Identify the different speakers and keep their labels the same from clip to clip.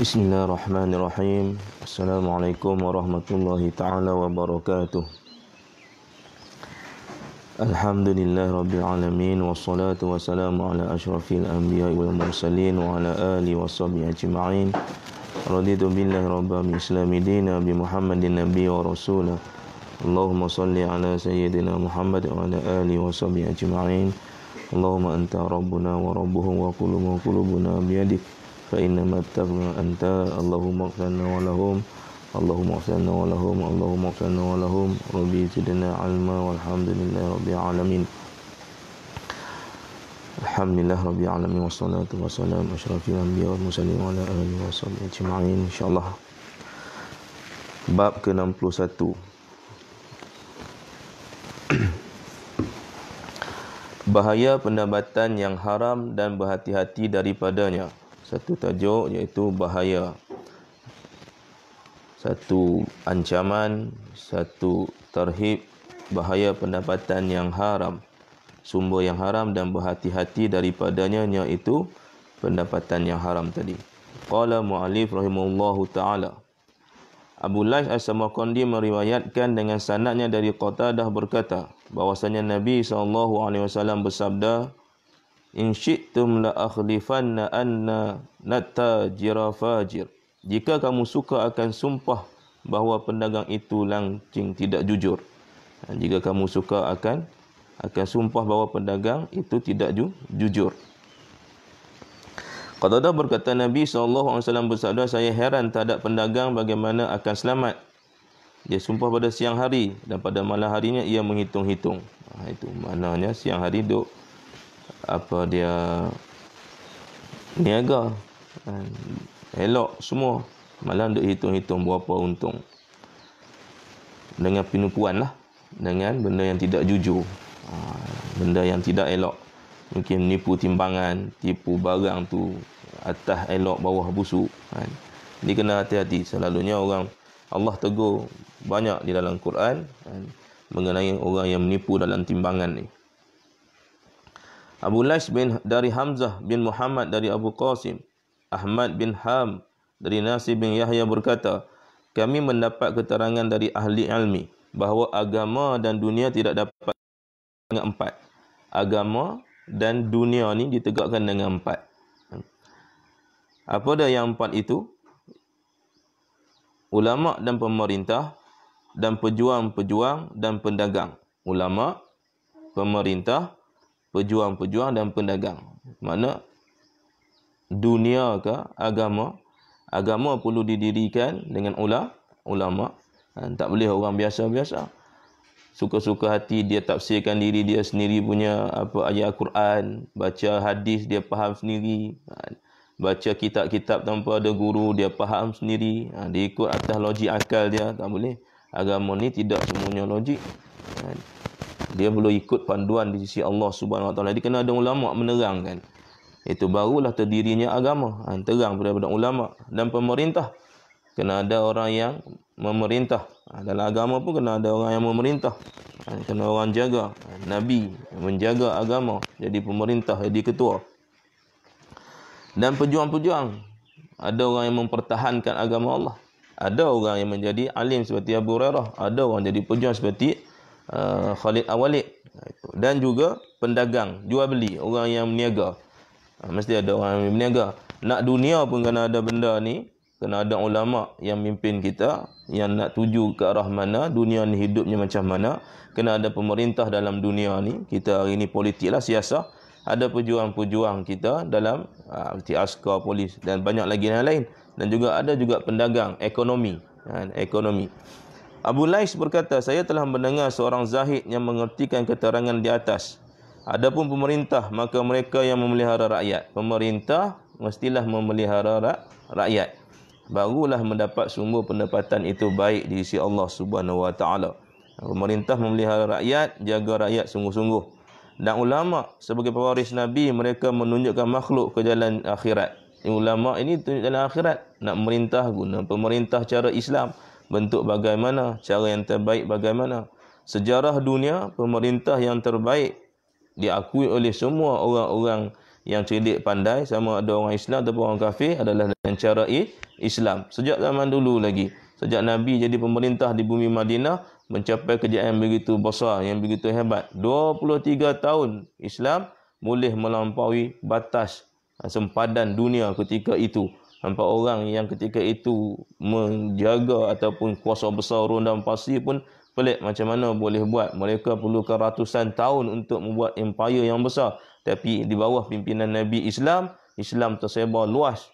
Speaker 1: بسم الله الرحمن الرحيم السلام عليكم ورحمة الله تعالى وبركاته الحمد لله رب العالمين والصلاة والسلام على أشرف الأنبياء والمرسلين وعلى آله وصحبه أجمعين رضيت بالله ربا من إسلام دينا بمحمد النبي ورسوله اللهم صل على سيدنا محمد وعلى آله وصحبه أجمعين اللهم أنت ربنا وربهم وكل ما قلوبنا بيدك فإنما اتقنا أنت اللهم اغفرنا ولهم اللهم اغفرنا ولهم اللهم اغفرنا ولهم ربي زدنا علما والحمد لله رب العالمين Alhamdulillah Rabbil Alamin Wassalatu wassalamu Asyrafil Anbiya Wa Musalim Wa Alayhi Wa Sallam Ajma'in InsyaAllah Bab ke-61 Bahaya pendapatan yang haram dan berhati-hati daripadanya Satu tajuk iaitu bahaya Satu ancaman Satu terhib Bahaya pendapatan yang haram sumber yang haram dan berhati-hati daripadanya iaitu pendapatan yang haram tadi. Qala mu'alif rahimahullahu ta'ala. Abu Laih As-Samakondi meriwayatkan dengan sanadnya dari Qatadah berkata bahwasanya Nabi SAW bersabda In syi'tum la akhlifanna anna natta jirafajir Jika kamu suka akan sumpah bahawa pendagang itu langcing tidak jujur Jika kamu suka akan akan sumpah bahawa pedagang itu tidak ju, jujur. Qatadah berkata Nabi SAW bersabda, saya heran tak ada pedagang bagaimana akan selamat. Dia sumpah pada siang hari dan pada malam harinya ia menghitung-hitung. Ha, itu maknanya siang hari duk apa dia niaga. Ha, elok semua. Malam duk hitung-hitung berapa untung. Dengan penipuan lah. Dengan benda yang tidak jujur. Ha, benda yang tidak elok mungkin nipu timbangan tipu barang tu atas elok bawah busuk kan ni kena hati-hati selalunya orang Allah tegur banyak di dalam Quran kan? mengenai orang yang menipu dalam timbangan ni Abu Lash bin dari Hamzah bin Muhammad dari Abu Qasim Ahmad bin Ham dari Nasib bin Yahya berkata kami mendapat keterangan dari ahli ilmi bahawa agama dan dunia tidak dapat dengan empat. Agama dan dunia ni ditegakkan dengan empat. Apa dah yang empat itu? Ulama' dan pemerintah dan pejuang-pejuang dan pendagang. Ulama' pemerintah, pejuang-pejuang dan pendagang. Mana dunia ke agama? Agama perlu didirikan dengan ula, ulama. Ha, tak boleh orang biasa-biasa suka-suka hati dia tafsirkan diri dia sendiri punya apa ayat Al-Quran, baca hadis dia faham sendiri. Ha, baca kitab-kitab tanpa ada guru dia faham sendiri. Ha, dia ikut atas logik akal dia, tak boleh. Agama ni tidak semuanya logik. Ha, dia perlu ikut panduan di sisi Allah Subhanahu Wa Taala. Dia kena ada ulama menerangkan. Itu barulah terdirinya agama. terang daripada ulama dan pemerintah. Kena ada orang yang memerintah. Ha, dalam agama pun kena ada orang yang memerintah. Ha, kena orang jaga. Ha, Nabi yang menjaga agama. Jadi pemerintah, jadi ketua. Dan pejuang-pejuang. Ada orang yang mempertahankan agama Allah. Ada orang yang menjadi alim seperti Abu Rairah. Ada orang jadi pejuang seperti uh, Khalid Awalik. Dan juga pendagang, jual beli. Orang yang meniaga. Mesti ada orang yang meniaga. Nak dunia pun kena ada benda ni kena ada ulama yang mimpin kita yang nak tuju ke arah mana dunia ni hidupnya macam mana kena ada pemerintah dalam dunia ni kita hari ni politik lah siasah ada pejuang-pejuang kita dalam seperti ah, askar, polis dan banyak lagi yang lain dan juga ada juga pendagang ekonomi kan, ekonomi Abu Lais berkata saya telah mendengar seorang zahid yang mengertikan keterangan di atas adapun pemerintah maka mereka yang memelihara rakyat pemerintah mestilah memelihara rakyat barulah mendapat sumber pendapatan itu baik di sisi Allah Subhanahu Wa Taala. Pemerintah memelihara rakyat, jaga rakyat sungguh-sungguh. Dan ulama sebagai pewaris Nabi mereka menunjukkan makhluk ke jalan akhirat. Ini ulama ini tunjuk jalan akhirat nak merintah guna pemerintah cara Islam bentuk bagaimana cara yang terbaik bagaimana sejarah dunia pemerintah yang terbaik diakui oleh semua orang-orang yang cerdik pandai sama ada orang Islam ataupun orang kafir adalah dengan cara ini. Islam sejak zaman dulu lagi sejak Nabi jadi pemerintah di bumi Madinah mencapai kejayaan begitu besar yang begitu hebat 23 tahun Islam boleh melampaui batas eh, sempadan dunia ketika itu Nampak orang yang ketika itu menjaga ataupun kuasa besar rundam pasir pun pelik macam mana boleh buat. Mereka perlukan ratusan tahun untuk membuat empire yang besar. Tapi di bawah pimpinan Nabi Islam, Islam tersebar luas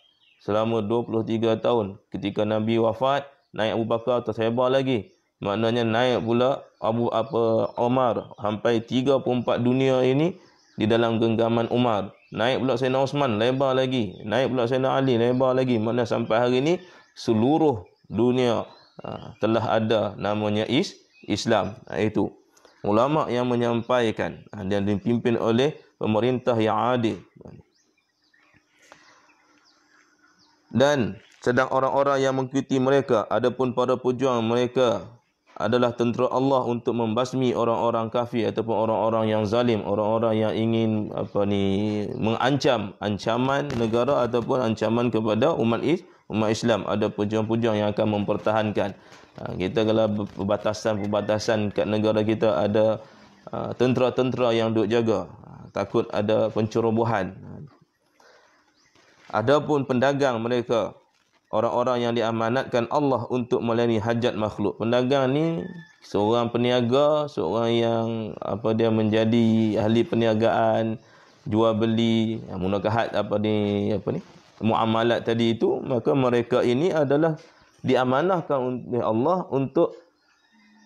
Speaker 1: selama 23 tahun ketika Nabi wafat naik Abu Bakar tersebar lagi maknanya naik pula Abu apa Omar, sampai 34 dunia ini di dalam genggaman Umar naik pula Sayyidina Osman lebar lagi naik pula Sayyidina Ali lebar lagi maknanya sampai hari ini seluruh dunia aa, ha, telah ada namanya is Islam ha, itu ulama yang menyampaikan dan ha, dipimpin oleh pemerintah yang adil dan sedang orang-orang yang mengikuti mereka adapun para pejuang mereka adalah tentera Allah untuk membasmi orang-orang kafir ataupun orang-orang yang zalim orang-orang yang ingin apa ni mengancam ancaman negara ataupun ancaman kepada umat is umat Islam ada pejuang-pejuang yang akan mempertahankan ha, kita kalau perbatasan-perbatasan kat negara kita ada ha, tentera-tentera yang duk jaga ha, takut ada pencerobohan Adapun pendagang mereka orang-orang yang diamanatkan Allah untuk melayani hajat makhluk. Pendagang ni seorang peniaga, seorang yang apa dia menjadi ahli perniagaan, jual beli, yang munakahat apa ni apa ni muamalat tadi itu, maka mereka ini adalah diamanahkan oleh Allah untuk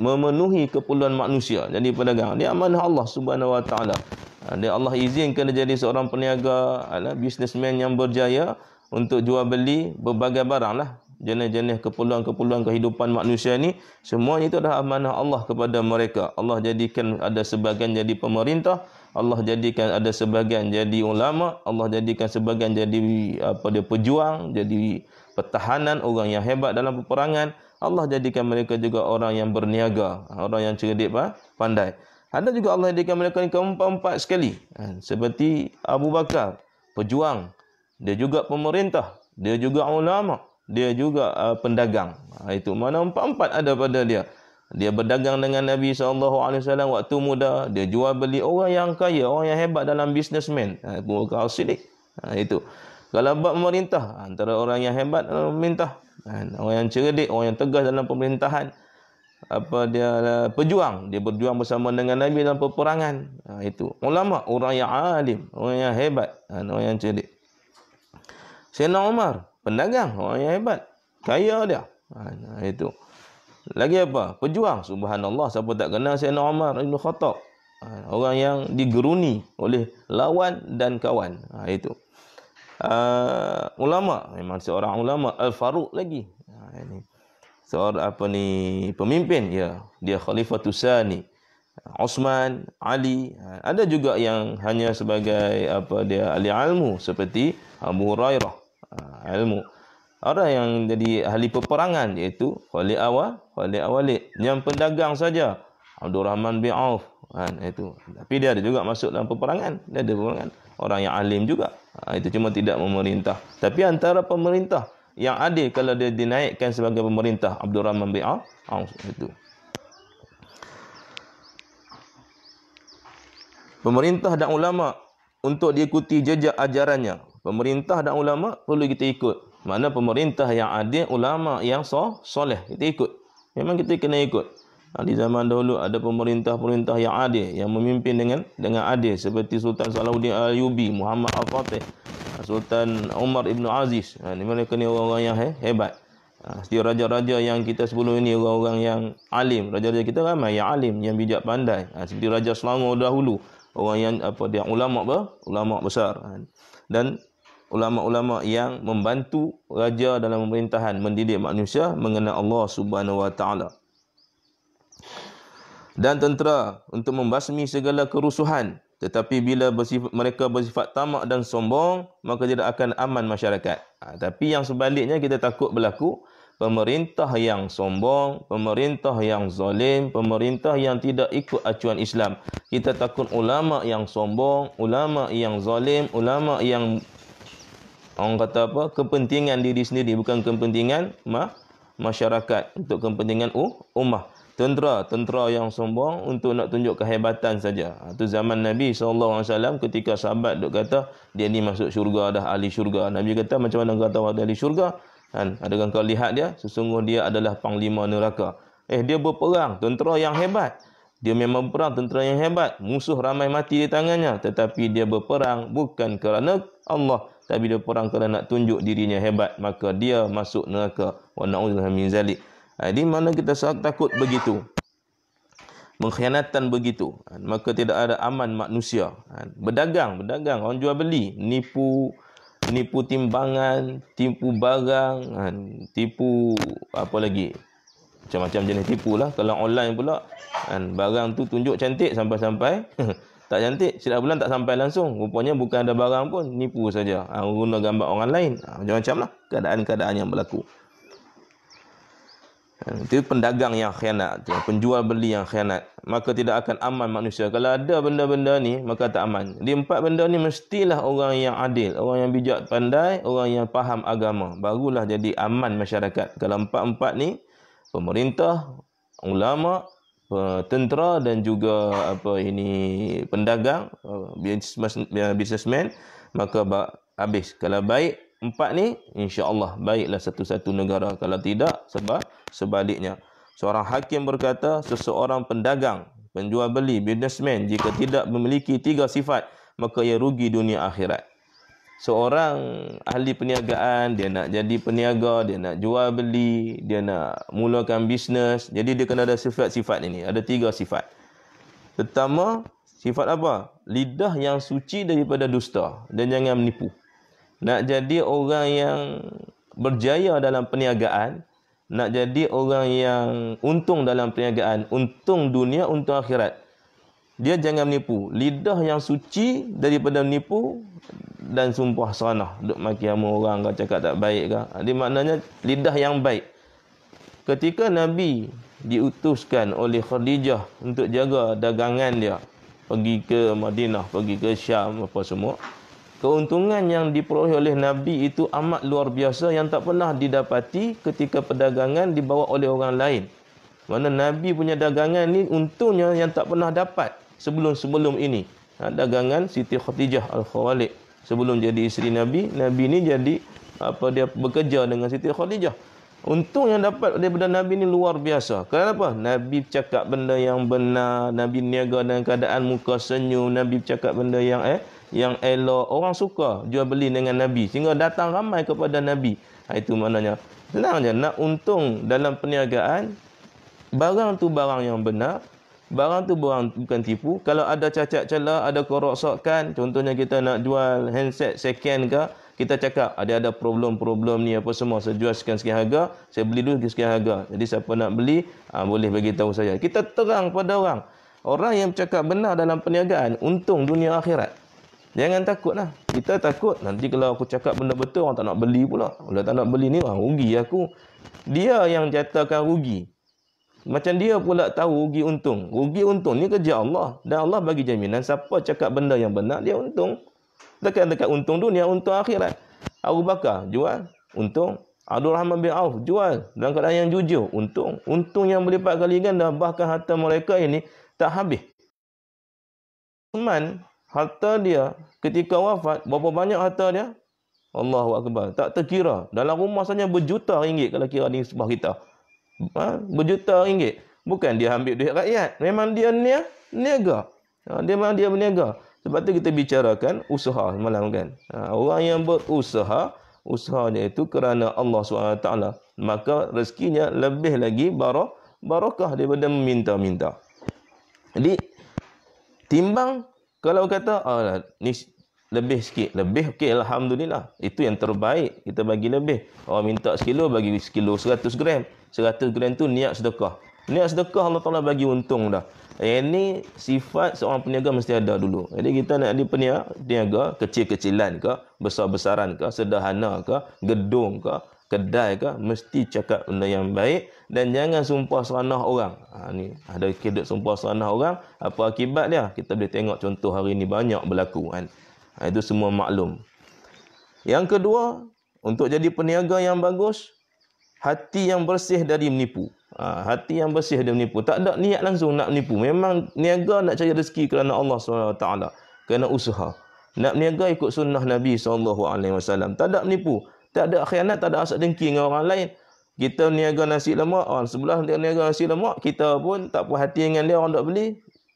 Speaker 1: memenuhi keperluan manusia. Jadi pedagang ni amanah Allah Subhanahu Wa Taala. Ha, dia Allah izinkan dia jadi seorang peniaga, ala businessman yang berjaya untuk jual beli berbagai barang lah. Jenis-jenis keperluan-keperluan kehidupan manusia ni semua itu adalah amanah Allah kepada mereka. Allah jadikan ada sebagian jadi pemerintah, Allah jadikan ada sebagian jadi ulama, Allah jadikan sebagian jadi apa dia pejuang, jadi pertahanan orang yang hebat dalam peperangan. Allah jadikan mereka juga orang yang berniaga, orang yang cerdik pandai. Ada juga Allah jadikan mereka ini keempat-empat sekali. Ha, seperti Abu Bakar, pejuang. Dia juga pemerintah. Dia juga ulama. Dia juga uh, pendagang. Ha, itu mana empat-empat ada pada dia. Dia berdagang dengan Nabi SAW waktu muda. Dia jual beli orang yang kaya, orang yang hebat dalam bisnesmen. Abu ha, Bakar Siddiq. Itu. Kalau buat pemerintah, antara orang yang hebat, pemerintah. Uh, orang yang cerdik, orang yang tegas dalam pemerintahan apa dia lah pejuang dia berjuang bersama dengan nabi dalam peperangan ha, itu ulama orang yang alim orang yang hebat ha, orang yang cerdik Sayyidina Umar pendagang orang yang hebat kaya dia ha, itu lagi apa pejuang subhanallah siapa tak kenal Sayyidina Umar bin Khattab ha, orang yang digeruni oleh lawan dan kawan ha, itu uh, ulama memang seorang ulama al-Faruq lagi ha, ini seorang apa ni pemimpin ya dia khalifah tsani Osman Ali ada juga yang hanya sebagai apa dia ahli ilmu seperti Abu Hurairah ah, ilmu ada yang jadi ahli peperangan iaitu Khalid Awal Khalid Awalid yang pendagang saja Abdul Rahman bin Auf kan itu tapi dia ada juga masuk dalam peperangan dia ada peperangan orang yang alim juga ah, itu cuma tidak memerintah tapi antara pemerintah yang adil kalau dia dinaikkan sebagai pemerintah Abdul Rahman bin Auf itu. Pemerintah dan ulama untuk diikuti jejak ajarannya. Pemerintah dan ulama perlu kita ikut. Mana pemerintah yang adil, ulama yang soleh, kita ikut. Memang kita kena ikut. Ah, di zaman dahulu ada pemerintah-pemerintah yang adil yang memimpin dengan dengan adil seperti Sultan Salahuddin Ayyubi, Muhammad Al-Fatih, ah, Sultan Umar Ibn Aziz. Ini ah, mereka ni orang-orang yang hebat. Setiap raja-raja yang kita sebelum ini orang-orang yang alim. Raja-raja kita ramai yang alim, yang bijak pandai. Seperti Raja Selangor dahulu. Orang yang apa dia ulama' apa? Ulama' besar. Dan ulama-ulama yang membantu raja dalam pemerintahan mendidik manusia mengenai Allah Subhanahu Wa Taala dan tentera untuk membasmi segala kerusuhan. Tetapi bila bersifat, mereka bersifat tamak dan sombong, maka tidak akan aman masyarakat. Ha, tapi yang sebaliknya kita takut berlaku, pemerintah yang sombong, pemerintah yang zalim, pemerintah yang tidak ikut acuan Islam. Kita takut ulama yang sombong, ulama yang zalim, ulama yang orang kata apa? kepentingan diri sendiri bukan kepentingan ma, masyarakat, untuk kepentingan ummah tentera tentera yang sombong untuk nak tunjuk kehebatan saja. Itu ha, zaman Nabi SAW ketika sahabat duk kata dia ni masuk syurga dah ahli syurga. Nabi kata macam mana kau tahu ahli syurga? Kan adakah kau lihat dia sesungguhnya dia adalah panglima neraka. Eh dia berperang tentera yang hebat. Dia memang berperang tentera yang hebat. Musuh ramai mati di tangannya tetapi dia berperang bukan kerana Allah tapi dia berperang kerana nak tunjuk dirinya hebat maka dia masuk neraka. Wa na'udzu min zalik. Ha, di mana kita sangat takut begitu. Mengkhianatan begitu. Ha, maka tidak ada aman manusia. Ha, berdagang, berdagang. Orang jual beli. Nipu nipu timbangan, tipu barang, tipu apa lagi. Macam-macam jenis tipu lah. Kalau online pula, barang tu tunjuk cantik sampai-sampai. Tak cantik, setiap bulan tak sampai langsung. Rupanya bukan ada barang pun, nipu saja. Ha, guna gambar orang lain. Macam-macam lah keadaan-keadaan yang berlaku. Ha, itu pendagang yang khianat. Penjual beli yang khianat. Maka tidak akan aman manusia. Kalau ada benda-benda ni, maka tak aman. Di empat benda ni, mestilah orang yang adil. Orang yang bijak pandai. Orang yang faham agama. Barulah jadi aman masyarakat. Kalau empat-empat ni, pemerintah, ulama, tentera dan juga apa ini pendagang, uh, uh, businessman, maka habis. Kalau baik, empat ni, insyaAllah baiklah satu-satu negara. Kalau tidak, sebab sebaliknya. Seorang hakim berkata, seseorang pendagang, penjual beli, businessman, jika tidak memiliki tiga sifat, maka ia rugi dunia akhirat. Seorang ahli perniagaan, dia nak jadi peniaga, dia nak jual beli, dia nak mulakan bisnes. Jadi dia kena ada sifat-sifat ini. Ada tiga sifat. Pertama, sifat apa? Lidah yang suci daripada dusta dan jangan menipu. Nak jadi orang yang berjaya dalam perniagaan, nak jadi orang yang untung dalam perniagaan, untung dunia, untung akhirat. Dia jangan menipu. Lidah yang suci daripada menipu dan sumpah seranah. Duk maki sama orang kau cakap tak baik kah. Jadi maknanya lidah yang baik. Ketika Nabi diutuskan oleh Khadijah untuk jaga dagangan dia. Pergi ke Madinah, pergi ke Syam, apa semua keuntungan yang diperoleh oleh Nabi itu amat luar biasa yang tak pernah didapati ketika perdagangan dibawa oleh orang lain. Mana Nabi punya dagangan ni untungnya yang tak pernah dapat sebelum-sebelum ini. Ha, dagangan Siti Khadijah Al-Khawalid. Sebelum jadi isteri Nabi, Nabi ni jadi apa dia bekerja dengan Siti Khadijah. Untung yang dapat daripada Nabi ni luar biasa. Kenapa? Nabi cakap benda yang benar, Nabi niaga dengan keadaan muka senyum, Nabi cakap benda yang eh, yang elok. Orang suka jual beli dengan Nabi. Sehingga datang ramai kepada Nabi. Ha, itu maknanya. Senang je. Nak untung dalam perniagaan. Barang tu barang yang benar. Barang tu barang bukan tipu. Kalau ada cacat celah, ada kerosakan. Contohnya kita nak jual handset second ke. Kita cakap ada ada problem-problem ni apa semua. Saya jual sekian sekian harga. Saya beli dulu sekian harga. Jadi siapa nak beli, ha, boleh bagi tahu saya. Kita terang pada orang. Orang yang cakap benar dalam perniagaan, untung dunia akhirat. Jangan takutlah. Kita takut nanti kalau aku cakap benda betul orang tak nak beli pula. Kalau tak nak beli ni orang rugi aku. Dia yang jatakan rugi. Macam dia pula tahu rugi untung. Rugi untung ni kerja Allah. Dan Allah bagi jaminan siapa cakap benda yang benar dia untung. Dekat-dekat untung dunia, untung akhirat. Abu Bakar jual, untung. Abdul Rahman bin Auf jual dalam keadaan yang jujur, untung. Untung yang berlipat kali kan dah bahkan harta mereka ini tak habis. Usman harta dia ketika wafat berapa banyak harta dia Allahu akbar tak terkira dalam rumah sahaja berjuta ringgit kalau kira ni sebuah kita ha? berjuta ringgit bukan dia ambil duit rakyat memang dia ni niaga ha? dia memang dia berniaga sebab tu kita bicarakan usaha malam kan ha? orang yang berusaha usahanya itu kerana Allah SWT maka rezekinya lebih lagi barakah daripada meminta-minta jadi timbang kalau kata, oh, ni lebih sikit. Lebih, okey, Alhamdulillah. Itu yang terbaik. Kita bagi lebih. Orang minta sekilo, bagi sekilo 100 gram. 100 gram tu niat sedekah. Niat sedekah Allah Ta'ala bagi untung dah. Ini sifat seorang peniaga mesti ada dulu. Jadi kita nak di peniaga, peniaga kecil-kecilan ke, besar-besaran ke, sederhana ke, gedung ke, kedai ke mesti cakap benda yang baik dan jangan sumpah seranah orang. Ha ni ada kedut sumpah seranah orang apa akibat dia? Kita boleh tengok contoh hari ini banyak berlaku kan. Ha, itu semua maklum. Yang kedua, untuk jadi peniaga yang bagus, hati yang bersih dari menipu. Ha, hati yang bersih dari menipu. Tak ada niat langsung nak menipu. Memang niaga nak cari rezeki kerana Allah SWT. Kerana usaha. Nak berniaga ikut sunnah Nabi SAW. Tak ada menipu. Tak ada khianat, tak ada asal dengki dengan orang lain. Kita niaga nasi lemak, orang sebelah dia niaga nasi lemak, kita pun tak puas hati dengan dia orang nak beli.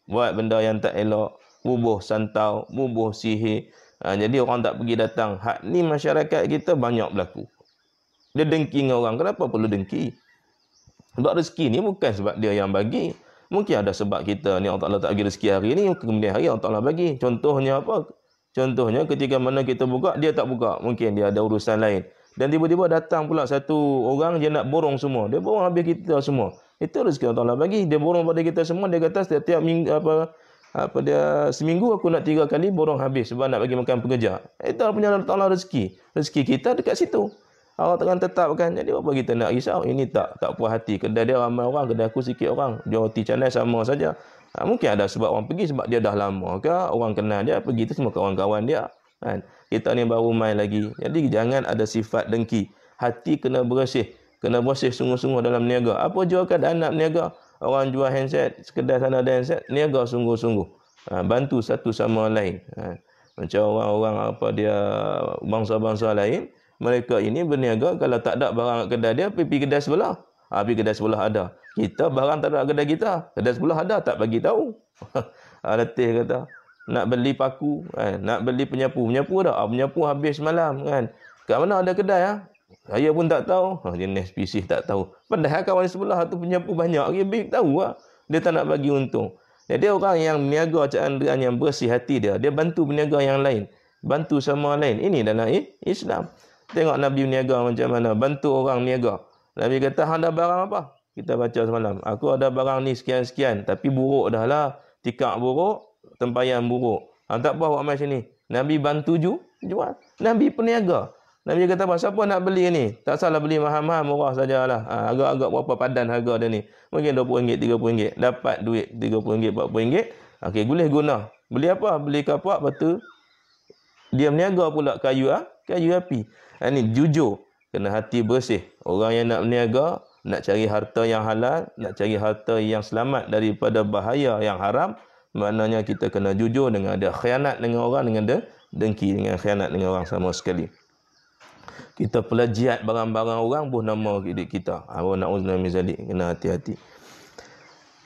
Speaker 1: Buat benda yang tak elok. Bubuh santau, bubuh sihir. Ha, jadi orang tak pergi datang. Hak ni masyarakat kita banyak berlaku. Dia dengki dengan orang. Kenapa perlu dengki? Sebab rezeki ni bukan sebab dia yang bagi. Mungkin ada sebab kita ni Allah Ta'ala tak bagi rezeki hari ni, kemudian hari Allah Ta'ala bagi. Contohnya apa? Contohnya ketika mana kita buka, dia tak buka. Mungkin dia ada urusan lain. Dan tiba-tiba datang pula satu orang dia nak borong semua. Dia borong habis kita semua. Itu rezeki Allah Taala bagi. Dia borong pada kita semua. Dia kata setiap minggu apa apa dia seminggu aku nak tiga kali borong habis sebab nak bagi makan pekerja. Itu punya Allah Taala rezeki. Rezeki kita dekat situ. Allah Taala tetapkan. Jadi apa kita nak risau? Ini tak tak puas hati. Kedai dia ramai orang, kedai aku sikit orang. jauh roti canai sama saja. Ha, mungkin ada sebab orang pergi sebab dia dah lama ke, orang kenal dia pergi tu semua kawan-kawan dia. Kan? Kita ni baru main lagi. Jadi jangan ada sifat dengki. Hati kena bersih. Kena bersih sungguh-sungguh dalam niaga. Apa jual keadaan nak niaga? Orang jual handset, sekedar sana ada handset, niaga sungguh-sungguh. Ha, bantu satu sama lain. Ha, macam orang-orang apa dia bangsa-bangsa lain, mereka ini berniaga kalau tak ada barang kedai dia, pergi kedai sebelah. Tapi kedai sebelah ada. Kita barang tak ada kedai kita. Kedai sebelah ada, tak bagi tahu. Letih kata, nak beli paku, kan? nak beli penyapu. Penyapu dah, ah, penyapu habis malam kan. Kat mana ada kedai? Ha? Saya pun tak tahu. Ah, jenis spesies tak tahu. Padahal kawan sebelah tu penyapu banyak. Dia baik tahu lah. Dia tak nak bagi untung. Jadi orang yang meniaga dengan yang bersih hati dia, dia bantu meniaga yang lain. Bantu sama lain. Ini dalam Islam. Tengok Nabi meniaga macam mana. Bantu orang meniaga. Nabi kata, hang ada barang apa? Kita baca semalam. Aku ada barang ni sekian-sekian. Tapi buruk dah lah. Tikak buruk, tempayan buruk. Hang tak apa buat macam ni. Nabi bantu ju, jual. Nabi peniaga. Nabi kata, apa? siapa nak beli ni? Tak salah beli mahal-mahal, murah sajalah. Ha, agak-agak berapa padan harga dia ni. Mungkin RM20, RM30. Dapat duit RM30, RM40. Okey, boleh guna. Beli apa? Beli kapak, lepas tu. Dia meniaga pula kayu ha? kayu api. Ini ha, jujur kena hati bersih. Orang yang nak berniaga, nak cari harta yang halal, nak cari harta yang selamat daripada bahaya yang haram, maknanya kita kena jujur dengan dia khianat dengan orang dengan dia dengki dengan khianat dengan orang sama sekali. Kita pelajiat barang-barang orang buh nama hidup kita. Apa nak uzna mizalik kena hati-hati.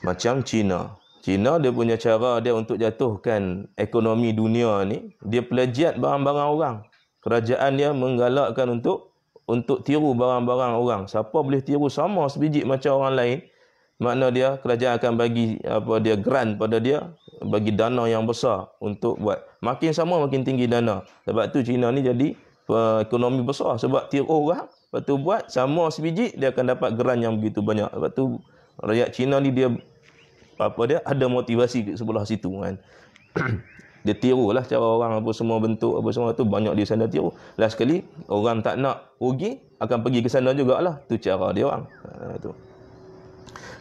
Speaker 1: Macam Cina. Cina dia punya cara dia untuk jatuhkan ekonomi dunia ni, dia pelajiat barang-barang orang. Kerajaan dia menggalakkan untuk untuk tiru barang-barang orang. Siapa boleh tiru sama sebiji macam orang lain, makna dia kerajaan akan bagi apa dia grant pada dia, bagi dana yang besar untuk buat. Makin sama makin tinggi dana. Sebab tu China ni jadi ekonomi besar sebab tiru orang, lepas tu buat sama sebiji dia akan dapat grant yang begitu banyak. Sebab tu rakyat China ni dia apa dia ada motivasi ke sebelah situ kan. dia tiru lah cara orang apa semua bentuk apa semua tu banyak di sana tiru last sekali orang tak nak rugi akan pergi ke sana jugalah tu cara dia orang ha, tu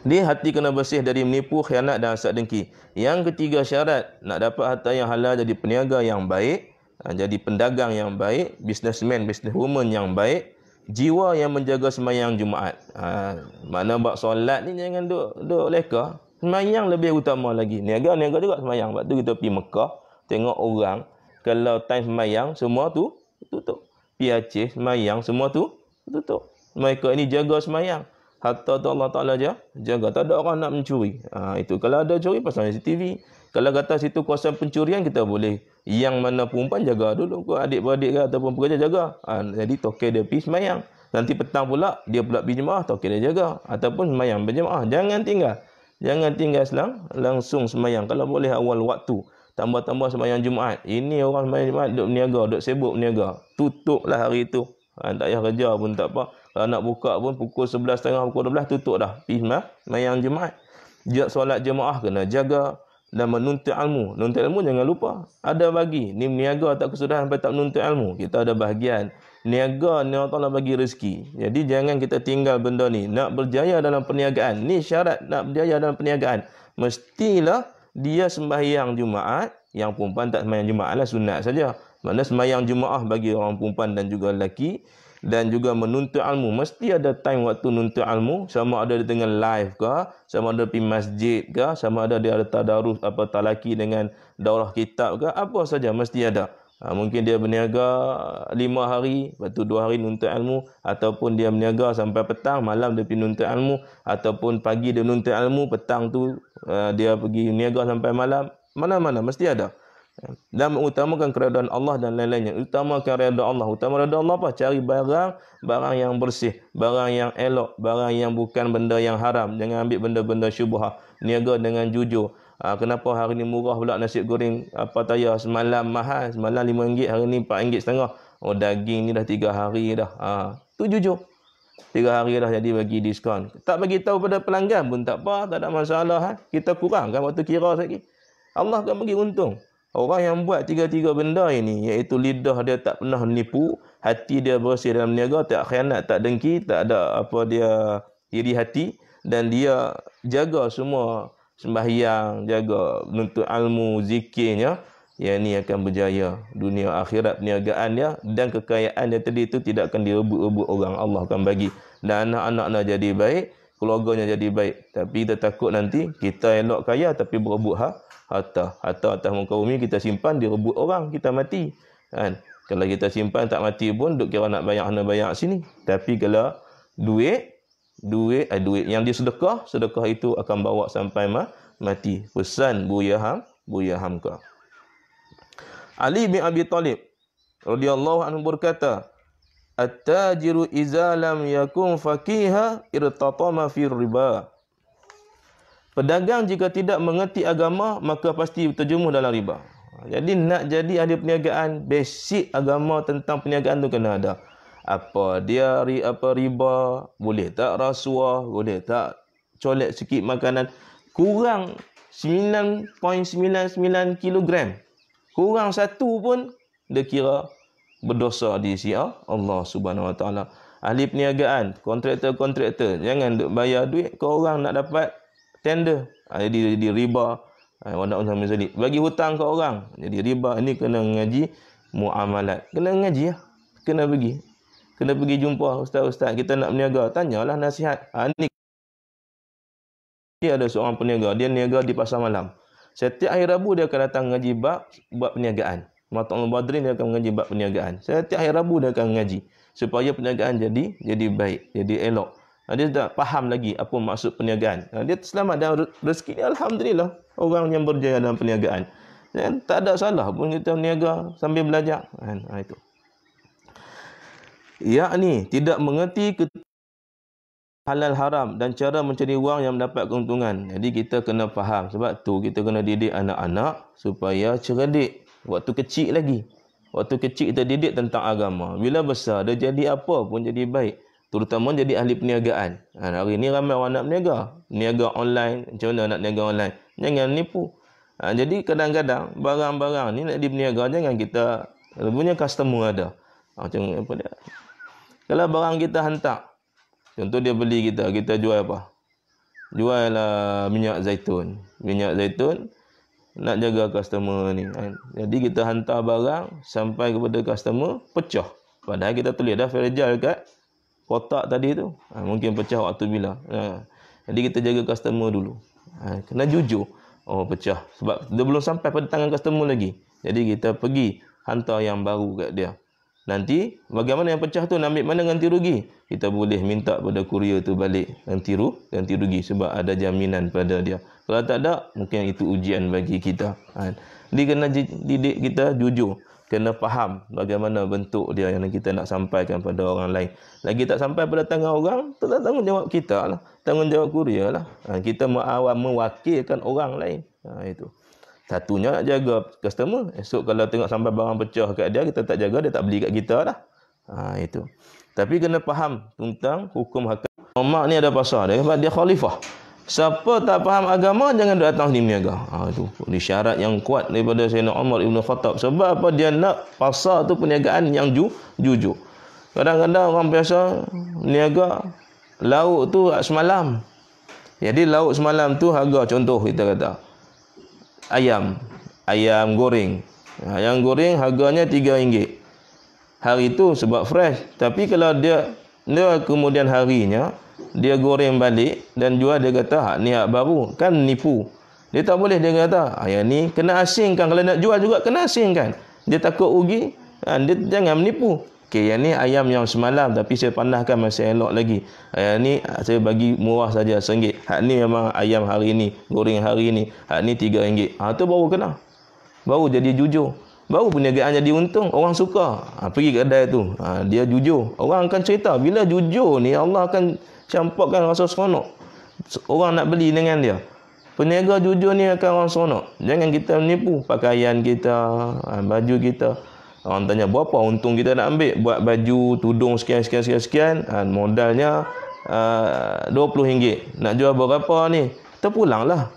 Speaker 1: ni hati kena bersih dari menipu khianat dan hasad dengki yang ketiga syarat nak dapat harta yang halal jadi peniaga yang baik ha, jadi pendagang yang baik businessman businesswoman yang baik jiwa yang menjaga semayang Jumaat ha, mana buat solat ni jangan duduk, duduk leka Semayang lebih utama lagi. Niaga-niaga juga semayang. Sebab tu kita pergi Mekah tengok orang kalau time semayang semua tu tutup PHC semayang semua tu tutup mereka ini jaga semayang harta tu Allah Ta'ala je jaga tak ada orang nak mencuri ha, itu kalau ada curi pasal CCTV kalau kata situ kawasan pencurian kita boleh yang mana perempuan jaga dulu ke adik-beradik ke ataupun pekerja jaga ha, jadi tokeh dia pergi semayang nanti petang pula dia pula pergi jemaah tokeh dia jaga ataupun semayang berjemaah jangan tinggal jangan tinggal selang langsung semayang kalau boleh awal waktu tambah-tambah sembahyang Jumaat. Ini orang sembahyang Jumaat duk berniaga, duk sibuk berniaga. Tutuplah hari itu. Ha, tak payah kerja pun tak apa. Kalau nak buka pun pukul 11.30, pukul 12 tutup dah. Pihma, mayang Jumaat. Jat solat jemaah kena jaga dan menuntut ilmu. Menuntut ilmu jangan lupa. Ada bagi. Ni niaga tak kesudahan sampai tak menuntut ilmu. Kita ada bahagian. Niaga ni Allah Ta'ala bagi rezeki. Jadi jangan kita tinggal benda ni. Nak berjaya dalam perniagaan. Ni syarat nak berjaya dalam perniagaan. Mestilah dia sembahyang Jumaat, yang perempuan tak sembahyang Jumaat lah sunat saja. Maksudnya sembahyang Jumaat bagi orang perempuan dan juga lelaki dan juga menuntut ilmu. Mesti ada time waktu menuntut ilmu sama ada dia dengan live ke, sama ada pergi masjid ke, sama ada dia ada tadarus apa talaki dengan daurah kitab ke, apa saja mesti ada. Ha, mungkin dia berniaga lima hari, lepas tu dua hari nuntut ilmu. Ataupun dia berniaga sampai petang, malam dia pergi nuntut ilmu. Ataupun pagi dia nuntut ilmu, petang tu uh, dia pergi berniaga sampai malam. Mana-mana, mesti ada. Dan utamakan keredaan Allah dan lain-lainnya. Utamakan reda Allah. Utama reda Allah apa? Cari barang, barang yang bersih. Barang yang elok. Barang yang bukan benda yang haram. Jangan ambil benda-benda syubuhah. Berniaga dengan jujur. Ha, kenapa hari ni murah pula nasi goreng apa ah, tayar semalam mahal semalam RM5 hari ni rm setengah oh daging ni dah tiga hari dah ha, tu jujur 3 hari dah jadi bagi diskon tak bagi tahu pada pelanggan pun tak apa tak ada masalah ha. kita kurang waktu kira lagi Allah akan bagi untung orang yang buat tiga-tiga benda ini iaitu lidah dia tak pernah menipu hati dia bersih dalam niaga tak khianat tak dengki tak ada apa dia iri hati dan dia jaga semua sembahyang, jaga menuntut ilmu, zikirnya, yang ini akan berjaya dunia akhirat perniagaan dia dan kekayaan dia tadi itu tidak akan direbut-rebut orang Allah akan bagi dan anak-anaknya jadi baik keluarganya jadi baik tapi kita takut nanti kita elok kaya tapi berebut ha? harta harta atas muka bumi kita simpan direbut orang kita mati kan kalau kita simpan tak mati pun duk kira nak banyak mana banyak sini tapi kalau duit duit eh, duit yang dia sedekah sedekah itu akan bawa sampai ma, mati pesan Buya Ham Buya Hamka Ali bin Abi Talib radhiyallahu anhu berkata At-tajiru iza lam yakun faqiha irtatama fir riba Pedagang jika tidak mengerti agama maka pasti terjerumus dalam riba jadi nak jadi ahli perniagaan basic agama tentang perniagaan tu kena ada apa dia ri, apa riba boleh tak rasuah boleh tak colek sikit makanan kurang 9.99 kg kurang satu pun dia kira berdosa di sisi Allah Subhanahu Wa Taala ahli perniagaan kontraktor-kontraktor jangan duk bayar duit kau orang nak dapat tender ah, jadi jadi riba wanak ah, usaha misali bagi hutang kau orang jadi riba ini kena ngaji muamalat kena ngaji ya kena pergi kena pergi jumpa ustaz-ustaz kita nak berniaga tanyalah nasihat ha ni dia ada seorang peniaga dia niaga di pasar malam setiap hari Rabu dia akan datang ngaji bab buat perniagaan Mata Allah Badrin dia akan mengaji bab perniagaan setiap hari Rabu dia akan mengaji supaya perniagaan jadi jadi baik jadi elok ha, dia tak faham lagi apa maksud perniagaan ha, dia selamat dan rezeki ni alhamdulillah orang yang berjaya dalam perniagaan dan tak ada salah pun kita berniaga sambil belajar kan? ha, itu ia ni tidak mengerti halal haram dan cara mencari wang yang mendapat keuntungan. Jadi kita kena faham sebab tu kita kena didik anak-anak supaya cerdik waktu kecil lagi. Waktu kecil kita didik tentang agama. Bila besar dia jadi apa pun jadi baik. Terutama jadi ahli perniagaan. Ha, hari ni ramai orang nak berniaga. Niaga online. Macam mana nak niaga online? Jangan nipu. Ha, jadi kadang-kadang barang-barang ni nak diberniaga jangan kita punya customer ada. Ha, macam apa dia? Kalau barang kita hantar, contoh dia beli kita, kita jual apa? Juallah minyak zaitun. Minyak zaitun, nak jaga customer ni. Kan? Jadi kita hantar barang sampai kepada customer, pecah. Padahal kita tulis dah ferajal kat kotak tadi tu. Ha, mungkin pecah waktu bila. Ha. Jadi kita jaga customer dulu. Ha, kena jujur. Oh pecah. Sebab dia belum sampai pada tangan customer lagi. Jadi kita pergi hantar yang baru kat dia nanti bagaimana yang pecah tu nak ambil mana ganti rugi kita boleh minta pada kurier tu balik ganti ru ganti rugi sebab ada jaminan pada dia kalau tak ada mungkin itu ujian bagi kita kan ha. dia kena didik kita jujur kena faham bagaimana bentuk dia yang kita nak sampaikan pada orang lain lagi tak sampai pada tangan orang tu tetap lah tanggungjawab kita lah tanggungjawab kurier lah ha, kita mewakilkan orang lain ha, itu Satunya nak jaga customer. Esok kalau tengok sampai barang pecah kat dia, kita tak jaga, dia tak beli kat kita dah. Ha, itu. Tapi kena faham tentang hukum hakam. Umar ni ada pasal dia. Sebab dia khalifah. Siapa tak faham agama, jangan datang sini meniaga. Ha, itu. Ini syarat yang kuat daripada Sayyidina Umar Ibn Khattab. Sebab apa dia nak pasal tu perniagaan yang ju, jujur. Kadang-kadang orang biasa niaga lauk tu semalam. Jadi lauk semalam tu harga contoh kita kata ayam ayam goreng ayam goreng harganya tiga ringgit. hari itu sebab fresh tapi kalau dia dia kemudian harinya dia goreng balik dan jual dia kata hak ni hak baru kan nipu dia tak boleh dia kata ayam ni kena asingkan kalau nak jual juga kena asingkan dia takut rugi kan dia jangan menipu Okey, yang ni ayam yang semalam tapi saya panahkan masih elok lagi. Eh, yang ni ah, saya bagi murah saja RM1. Hak ni memang ayam hari ni, goreng hari ni. Hak ni RM3. Ha ah, tu baru kena. Baru jadi jujur. Baru perniagaan jadi untung. Orang suka. Ha, pergi kedai tu. Ha, dia jujur. Orang akan cerita. Bila jujur ni, Allah akan campurkan rasa seronok. Orang nak beli dengan dia. Peniaga jujur ni akan orang seronok. Jangan kita menipu pakaian kita, baju kita. Orang tanya, berapa untung kita nak ambil? Buat baju, tudung, sekian, sekian, sekian, sekian. Ha, modalnya ah, uh, RM20. Nak jual berapa ni? Terpulanglah.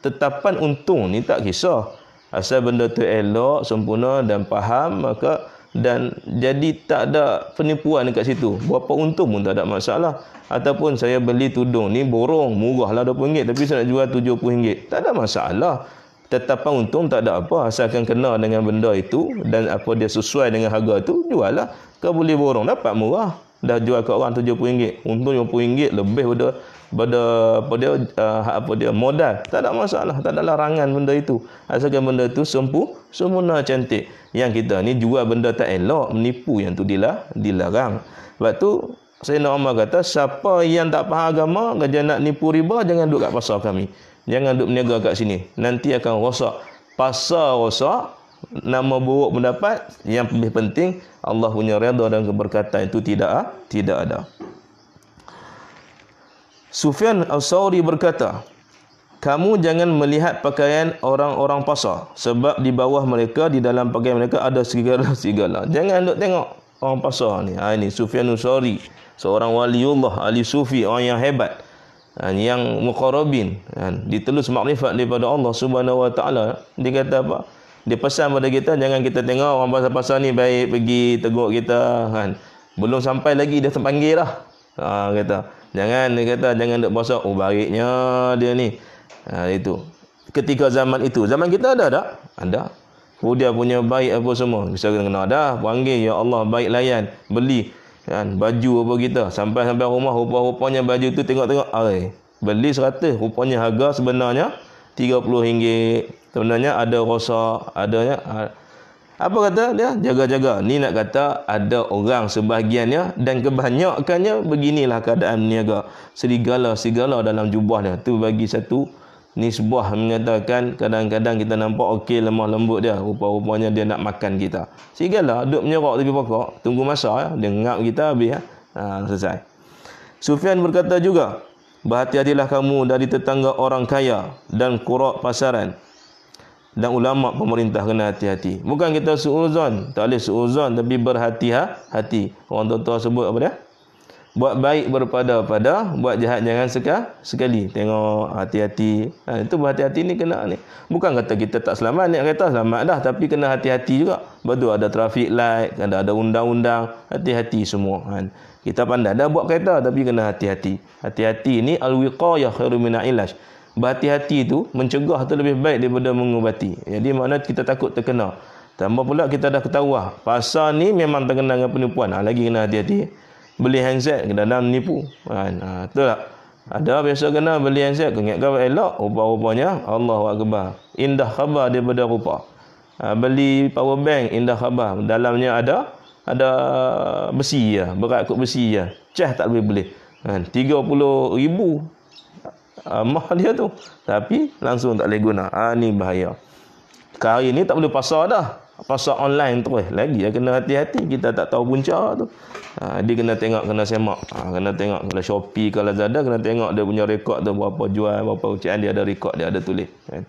Speaker 1: Tetapan untung ni tak kisah. Asal benda tu elok, sempurna dan faham, maka dan jadi tak ada penipuan dekat situ. Berapa untung pun tak ada masalah. Ataupun saya beli tudung ni borong, murahlah RM20. Tapi saya nak jual RM70. Tak ada masalah tetapan untung tak ada apa asalkan kena dengan benda itu dan apa dia sesuai dengan harga tu jual lah kau boleh borong dapat murah dah jual ke orang RM70 untung RM50 lebih pada pada apa dia uh, apa dia modal tak ada masalah tak ada larangan benda itu asalkan benda itu sempu semuna cantik yang kita ni jual benda tak elok menipu yang tu dilah dilarang sebab tu saya nak Umar kata siapa yang tak faham agama kerja nak nipu riba jangan duduk kat pasar kami Jangan duduk berniaga kat sini. Nanti akan rosak. Pasar rosak, nama buruk mendapat, yang lebih penting Allah punya redha dan keberkatan itu tidak ah, tidak ada. Sufyan al-Sawri berkata, kamu jangan melihat pakaian orang-orang pasar sebab di bawah mereka di dalam pakaian mereka ada segala-segala. Jangan duk tengok orang pasar ni. Ha ini Sufyan al Ushari, seorang waliullah, ahli sufi, orang yang hebat. Kan, yang muqarrabin kan ditelus makrifat daripada Allah Subhanahu wa taala dia kata apa dia pesan pada kita jangan kita tengok orang pasal-pasal ni baik pergi tegur kita kan belum sampai lagi dia terpanggil lah ha, kata jangan dia kata jangan duk bosok oh baiknya dia ni ha, itu ketika zaman itu zaman kita ada tak ada Kemudian oh, punya baik apa semua Bisa kena ada Panggil Ya Allah baik layan Beli kan baju apa kita sampai sampai rumah rupa-rupanya baju tu tengok-tengok ai beli 100 rupanya harga sebenarnya RM30 sebenarnya ada rosak adanya apa kata dia jaga-jaga ni nak kata ada orang sebahagiannya dan kebanyakannya beginilah keadaan niaga serigala-serigala dalam jubah dia tu bagi satu nisbah menyatakan kadang-kadang kita nampak okey lemah lembut dia rupa-rupanya dia nak makan kita sehingga duduk menyerok tepi pokok tunggu masa ya. dia ngap kita habis ya. ha, selesai Sufyan berkata juga berhati-hatilah kamu dari tetangga orang kaya dan kurak pasaran dan ulama pemerintah kena hati-hati bukan kita suuzon tak boleh suuzon tapi berhati-hati orang tua-tua sebut apa dia buat baik berpada-pada buat jahat jangan sekal sekali tengok hati-hati ha, itu berhati-hati ni kena ni bukan kata kita tak selamat ni kereta selamat dah tapi kena hati-hati juga betul ada traffic light kena ada undang-undang hati-hati semua ha, kita pandai dah buat kereta tapi kena hati-hati hati-hati ni alwiqayah khairu min ilaj berhati-hati tu mencegah tu lebih baik daripada mengubati jadi makna kita takut terkena Tambah pula kita dah ketahuah, pasar ni memang terkenal dengan penipuan. Ha, lagi kena hati-hati beli handset ke dalam nipu. Kan? Ha, betul tak? Ada biasa kena beli handset kena ingat kau elok rupa-rupanya Allahu akbar. Indah khabar daripada rupa. Ha, beli power bank indah khabar dalamnya ada ada besi ya, berat kot besi ya. Ceh tak boleh beli. Kan? Ha, 30 ribu ha, mahal dia tu. Tapi langsung tak boleh guna. Ha, ni bahaya. Kali ni tak boleh pasar dah pasal online tu eh lagi dia kena hati-hati kita tak tahu punca tu ha, dia kena tengok kena semak ha, kena tengok kalau Shopee kalau zada kena tengok dia punya rekod tu berapa jual berapa ucian dia ada rekod dia ada tulis kan?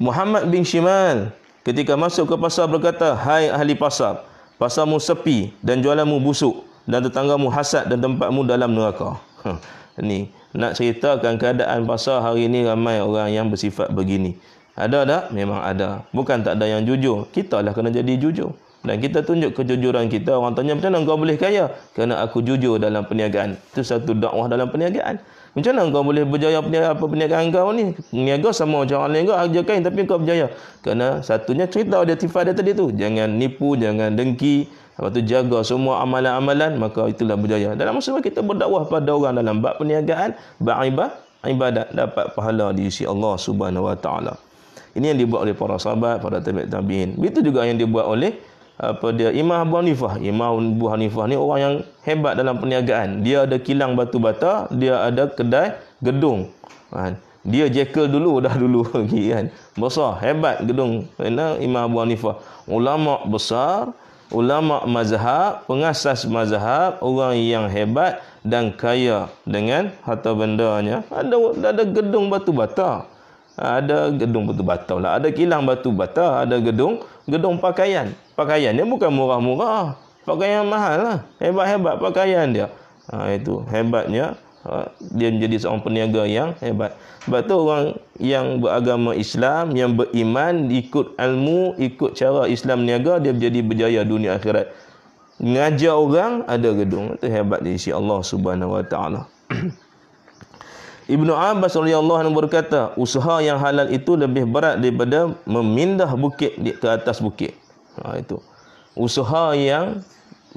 Speaker 1: Muhammad bin Shimal ketika masuk ke pasar berkata hai ahli pasar pasarmu sepi dan jualanmu busuk dan tetanggamu hasad dan tempatmu dalam neraka ha, ni nak ceritakan keadaan pasar hari ni ramai orang yang bersifat begini ada tak? Memang ada. Bukan tak ada yang jujur. kita lah kena jadi jujur. Dan kita tunjuk kejujuran kita. Orang tanya, macam mana kau boleh kaya? Kerana aku jujur dalam perniagaan. Itu satu dakwah dalam perniagaan. Macam mana kau boleh berjaya perniagaan, apa perniagaan kau ni? Niaga sama macam orang lain kau, harga kain tapi kau berjaya. Kerana satunya cerita dia tifah dia tadi tu. Jangan nipu, jangan dengki. Lepas tu jaga semua amalan-amalan, maka itulah berjaya. Dalam masa kita berdakwah pada orang dalam bak perniagaan, bab ibadat, dapat pahala di sisi Allah Subhanahu Wa Taala. Ini yang dibuat oleh para sahabat, para tabi'in. Itu juga yang dibuat oleh apa dia Imam Abu Hanifah. Imam Abu Hanifah ni orang yang hebat dalam perniagaan. Dia ada kilang batu bata, dia ada kedai gedung. Kan? Dia jekel dulu dah dulu kan. Besar, hebat gedung. Ini Imam Abu Hanifah. Ulama besar, ulama mazhab, pengasas mazhab, orang yang hebat dan kaya dengan harta bendanya. Ada ada gedung batu bata ada gedung batu bata lah. Ada kilang batu bata, ada gedung gedung pakaian. Pakaian dia bukan murah-murah. Pakaian mahal lah. Hebat-hebat pakaian dia. Ha, itu hebatnya ha, dia menjadi seorang peniaga yang hebat. Sebab tu orang yang beragama Islam, yang beriman, ikut ilmu, ikut cara Islam niaga, dia menjadi berjaya dunia akhirat. Ngajar orang ada gedung. Itu hebat di sisi Allah Subhanahu Wa Taala. Ibnu Abbas radhiyallahu anhu berkata, usaha yang halal itu lebih berat daripada memindah bukit ke atas bukit. Ha, itu. Usaha yang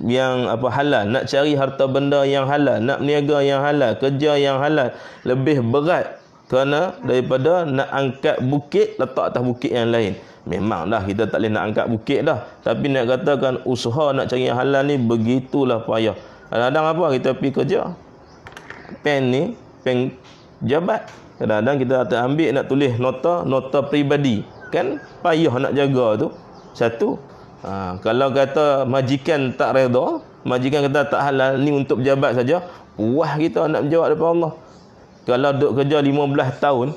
Speaker 1: yang apa halal nak cari harta benda yang halal nak berniaga yang halal kerja yang halal lebih berat kerana daripada nak angkat bukit letak atas bukit yang lain memanglah kita tak boleh nak angkat bukit dah tapi nak katakan usaha nak cari yang halal ni begitulah payah kadang-kadang apa kita pergi kerja pen ni pen jabat. Kadang-kadang kita tak ambil nak tulis nota, nota peribadi. Kan payah nak jaga tu. Satu. Ha, kalau kata majikan tak reda, majikan kata tak halal, ni untuk pejabat saja. Wah kita nak menjawab daripada Allah. Kalau duduk kerja 15 tahun,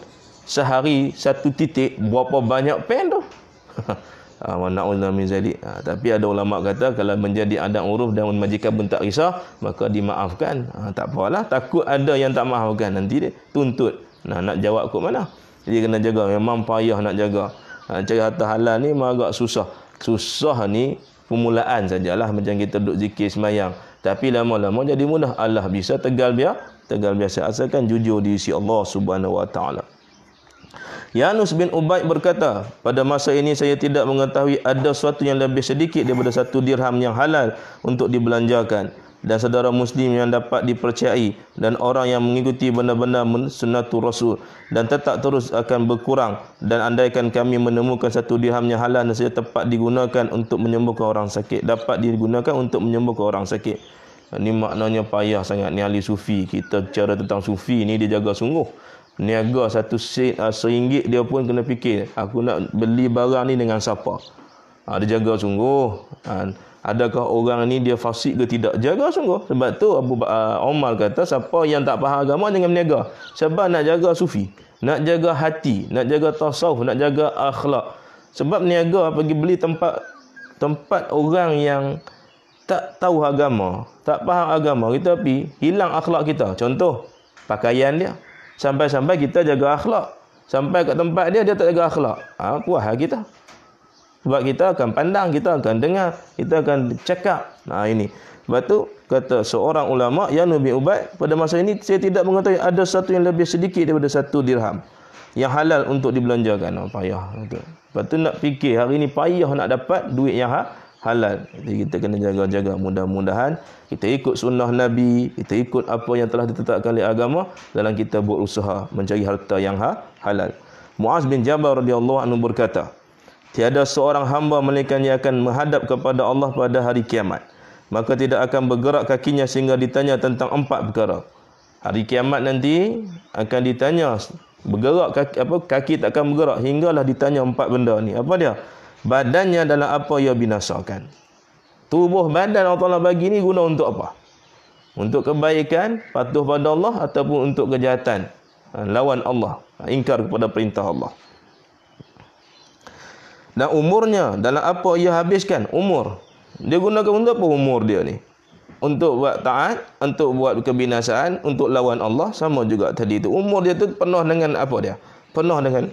Speaker 1: sehari satu titik, berapa banyak pen tu? Ah, wa min zalik ah, tapi ada ulama kata kalau menjadi ada uruf dan majikan pun tak kisah maka dimaafkan ha, tak apalah takut ada yang tak maafkan nanti dia tuntut nah nak jawab kot mana Jadi kena jaga memang payah nak jaga ha, cari harta halal ni agak susah susah ni pemulaan sajalah macam kita duduk zikir semayang tapi lama-lama jadi mudah Allah bisa tegal biar tegal biasa asalkan jujur di sisi Allah Subhanahu wa taala Yanus bin Ubay berkata, pada masa ini saya tidak mengetahui ada sesuatu yang lebih sedikit daripada satu dirham yang halal untuk dibelanjakan. Dan saudara Muslim yang dapat dipercayai dan orang yang mengikuti benda-benda sunatul Rasul dan tetap terus akan berkurang. Dan andaikan kami menemukan satu dirham yang halal dan saya tepat digunakan untuk menyembuhkan orang sakit. Dapat digunakan untuk menyembuhkan orang sakit. Ini maknanya payah sangat ni ahli sufi. Kita cara tentang sufi ini dia jaga sungguh. Niaga satu sen, uh, ah, seringgit dia pun kena fikir Aku nak beli barang ni dengan siapa uh, Dia jaga sungguh uh, Adakah orang ni dia fasik ke tidak Jaga sungguh Sebab tu Abu uh, Omar kata Siapa yang tak faham agama jangan berniaga Sebab nak jaga sufi Nak jaga hati Nak jaga tasawuf Nak jaga akhlak Sebab niaga pergi beli tempat Tempat orang yang Tak tahu agama Tak faham agama Kita pergi hilang akhlak kita Contoh Pakaian dia Sampai-sampai kita jaga akhlak. Sampai kat tempat dia, dia tak jaga akhlak. Ha, puas lah kita. Sebab kita akan pandang, kita akan dengar, kita akan cakap. Nah ha, ini. Sebab tu, kata seorang ulama, yang Nabi ubat, pada masa ini, saya tidak mengetahui ada satu yang lebih sedikit daripada satu dirham. Yang halal untuk dibelanjakan. Oh, payah. Betul. Lepas tu nak fikir, hari ini payah nak dapat duit yang halal halal. Jadi kita kena jaga-jaga mudah-mudahan kita ikut sunnah Nabi, kita ikut apa yang telah ditetapkan oleh agama dalam kita buat usaha mencari harta yang ha, halal. Muaz bin Jabal radhiyallahu anhu berkata, tiada seorang hamba melainkan yang akan menghadap kepada Allah pada hari kiamat. Maka tidak akan bergerak kakinya sehingga ditanya tentang empat perkara. Hari kiamat nanti akan ditanya bergerak kaki, apa kaki tak akan bergerak hinggalah ditanya empat benda ni. Apa dia? badannya dalam apa ia binasakan. Tubuh badan Allah Ta'ala bagi ni guna untuk apa? Untuk kebaikan, patuh pada Allah ataupun untuk kejahatan. Eh, lawan Allah, eh, ingkar kepada perintah Allah. Dan umurnya dalam apa ia habiskan? Umur. Dia gunakan untuk apa umur dia ni? Untuk buat taat, untuk buat kebinasaan, untuk lawan Allah. Sama juga tadi itu. Umur dia tu penuh dengan apa dia? Penuh dengan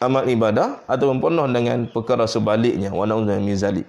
Speaker 1: amal ibadah atau penuh dengan perkara sebaliknya wa na'udzu